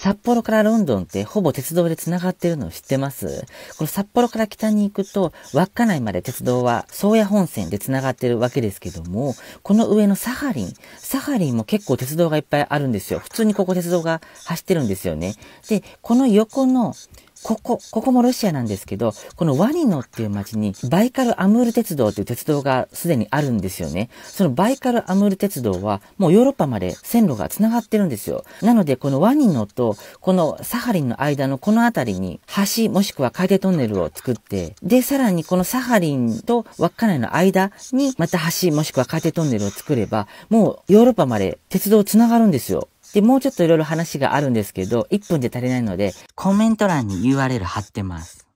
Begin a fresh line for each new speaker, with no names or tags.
札幌からロンドンってほぼ鉄道で繋がってるのを知ってますこの札幌から北に行くと、稚内まで鉄道は宗谷本線で繋がってるわけですけども、この上のサハリン、サハリンも結構鉄道がいっぱいあるんですよ。普通にここ鉄道が走ってるんですよね。で、この横のここ、ここもロシアなんですけど、このワニノっていう町に、バイカルアムール鉄道っていう鉄道がすでにあるんですよね。そのバイカルアムール鉄道は、もうヨーロッパまで線路が繋がってるんですよ。なので、このワニノと、このサハリンの間のこの辺りに、橋もしくは海底トンネルを作って、で、さらにこのサハリンと稚内の間に、また橋もしくは海底トンネルを作れば、もうヨーロッパまで鉄道繋がるんですよ。で、もうちょっといろいろ話があるんですけど、1分で足りないので、コメント欄に URL 貼ってます。